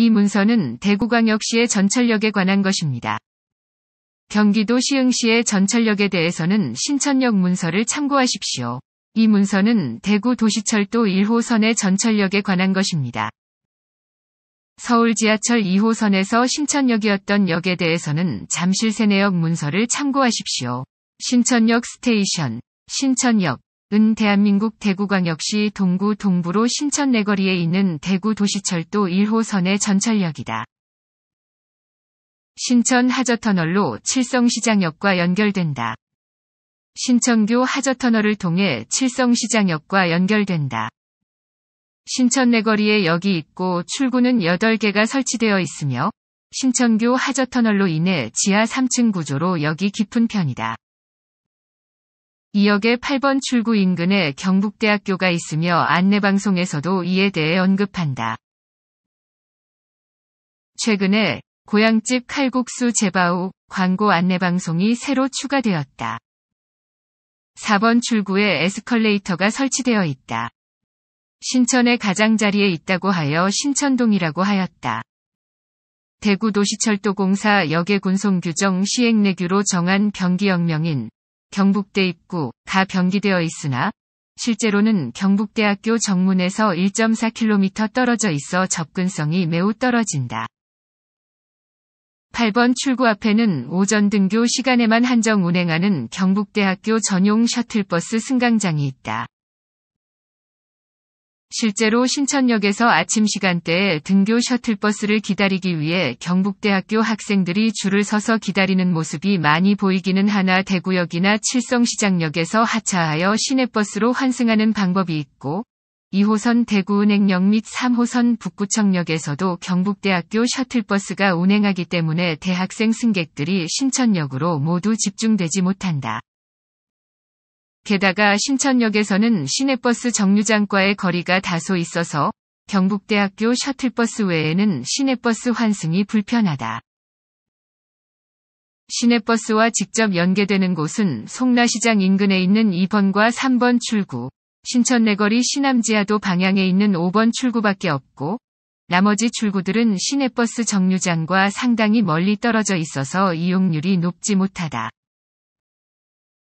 이 문서는 대구광역시의 전철역에 관한 것입니다. 경기도 시흥시의 전철역에 대해서는 신천역 문서를 참고하십시오. 이 문서는 대구 도시철도 1호선의 전철역에 관한 것입니다. 서울 지하철 2호선에서 신천역이었던 역에 대해서는 잠실세내역 문서를 참고하십시오. 신천역 스테이션, 신천역, 은 대한민국 대구광역시 동구 동부로 신천 내거리에 있는 대구 도시철도 1호선의 전철역이다. 신천 하저터널로 칠성시장역과 연결된다. 신천교 하저터널을 통해 칠성시장역과 연결된다. 신천 내거리에 역이 있고 출구는 8개가 설치되어 있으며 신천교 하저터널로 인해 지하 3층 구조로 역이 깊은 편이다. 2역의 8번 출구 인근에 경북대학교가 있으며 안내방송에서도 이에 대해 언급한다. 최근에 고향집 칼국수 제바우 광고 안내방송이 새로 추가되었다. 4번 출구에 에스컬레이터가 설치되어 있다. 신천의 가장자리에 있다고 하여 신천동이라고 하였다. 대구도시철도공사 역의 군송규정 시행내규로 정한 변기역명인 경북대 입구가 병기되어 있으나 실제로는 경북대학교 정문에서 1.4km 떨어져 있어 접근성이 매우 떨어진다. 8번 출구 앞에는 오전 등교 시간에만 한정 운행하는 경북대학교 전용 셔틀버스 승강장이 있다. 실제로 신천역에서 아침 시간대에 등교 셔틀버스를 기다리기 위해 경북대학교 학생들이 줄을 서서 기다리는 모습이 많이 보이기는 하나 대구역이나 칠성시장역에서 하차하여 시내버스로 환승하는 방법이 있고 2호선 대구은행역 및 3호선 북구청역에서도 경북대학교 셔틀버스가 운행하기 때문에 대학생 승객들이 신천역으로 모두 집중되지 못한다. 게다가 신천역에서는 시내버스 정류장과의 거리가 다소 있어서 경북대학교 셔틀버스 외에는 시내버스 환승이 불편하다. 시내버스와 직접 연계되는 곳은 송나시장 인근에 있는 2번과 3번 출구, 신천내거리 시남지하도 방향에 있는 5번 출구밖에 없고, 나머지 출구들은 시내버스 정류장과 상당히 멀리 떨어져 있어서 이용률이 높지 못하다.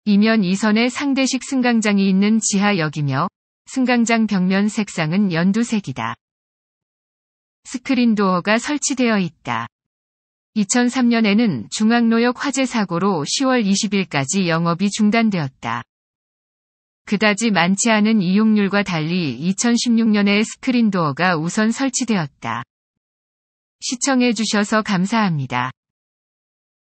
이면 2선의 상대식 승강장이 있는 지하역이며 승강장 벽면 색상은 연두색이다. 스크린 도어가 설치되어 있다. 2003년에는 중앙로역 화재 사고로 10월 20일까지 영업이 중단되었다. 그다지 많지 않은 이용률과 달리 2016년에 스크린 도어가 우선 설치되었다. 시청해주셔서 감사합니다.